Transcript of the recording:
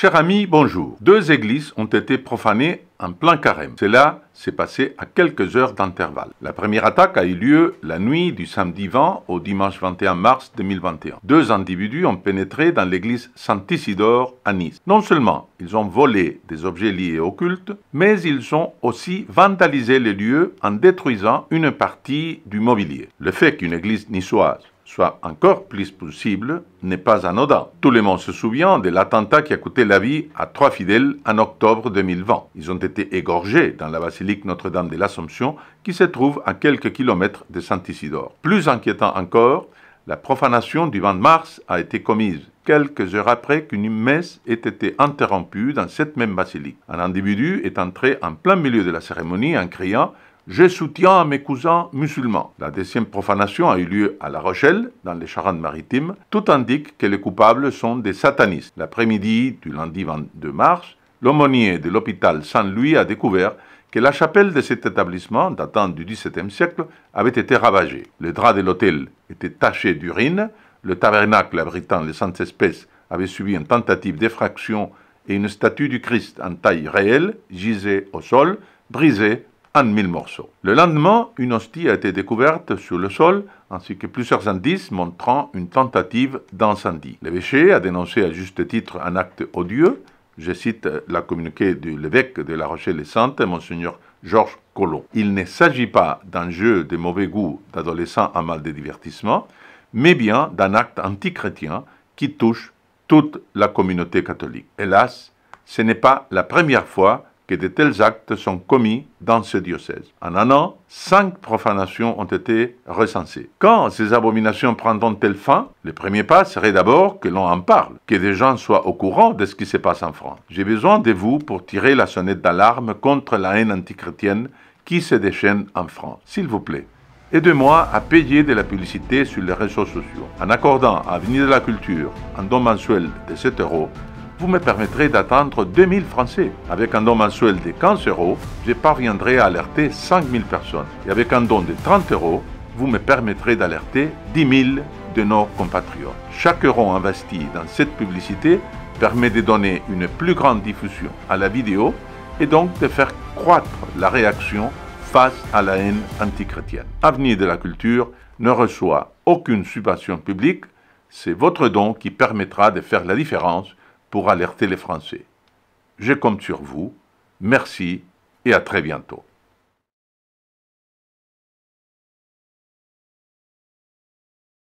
Chers amis, bonjour. Deux églises ont été profanées en plein carême. Cela s'est passé à quelques heures d'intervalle. La première attaque a eu lieu la nuit du samedi 20 au dimanche 21 mars 2021. Deux individus ont pénétré dans l'église Saint-Isidore à Nice. Non seulement ils ont volé des objets liés au culte, mais ils ont aussi vandalisé les lieux en détruisant une partie du mobilier. Le fait qu'une église niçoise soit encore plus possible, n'est pas anodin. Tout le monde se souvient de l'attentat qui a coûté la vie à trois fidèles en octobre 2020. Ils ont été égorgés dans la basilique Notre-Dame de l'Assomption qui se trouve à quelques kilomètres de Saint-Isidore. Plus inquiétant encore, la profanation du 20 mars a été commise quelques heures après qu'une messe ait été interrompue dans cette même basilique. Un individu est entré en plein milieu de la cérémonie en criant je soutiens mes cousins musulmans. La deuxième profanation a eu lieu à La Rochelle, dans les Charentes-Maritimes. Tout indique que les coupables sont des satanistes. L'après-midi du lundi 22 mars, l'aumônier de l'hôpital Saint-Louis a découvert que la chapelle de cet établissement, datant du XVIIe siècle, avait été ravagée. Les draps de l'hôtel était taché d'urine, le tabernacle abritant les saintes espèces avait subi une tentative d'effraction et une statue du Christ en taille réelle gisait au sol, brisée en mille morceaux. Le lendemain, une hostie a été découverte sur le sol, ainsi que plusieurs indices montrant une tentative d'incendie. L'évêché a dénoncé à juste titre un acte odieux. Je cite la communiqué de l'évêque de La Rochelle-les-Saintes, Monseigneur Georges Collot. « Il ne s'agit pas d'un jeu de mauvais goût d'adolescents à mal de divertissement, mais bien d'un acte antichrétien qui touche toute la communauté catholique. Hélas, ce n'est pas la première fois que de tels actes sont commis dans ce diocèse. En un an, cinq profanations ont été recensées. Quand ces abominations prendront-elles fin Le premier pas serait d'abord que l'on en parle, que des gens soient au courant de ce qui se passe en France. J'ai besoin de vous pour tirer la sonnette d'alarme contre la haine antichrétienne qui se déchaîne en France. S'il vous plaît, aidez-moi à payer de la publicité sur les réseaux sociaux en accordant à Avenir de la Culture un don mensuel de 7 euros vous me permettrez d'atteindre 2000 Français. Avec un don mensuel de 15 euros, je parviendrai à alerter 5000 personnes. Et avec un don de 30 euros, vous me permettrez d'alerter 10 000 de nos compatriotes. Chaque euro investi dans cette publicité permet de donner une plus grande diffusion à la vidéo et donc de faire croître la réaction face à la haine antichrétienne. Avenir de la culture ne reçoit aucune subvention publique, c'est votre don qui permettra de faire la différence pour alerter les Français. Je compte sur vous. Merci et à très bientôt.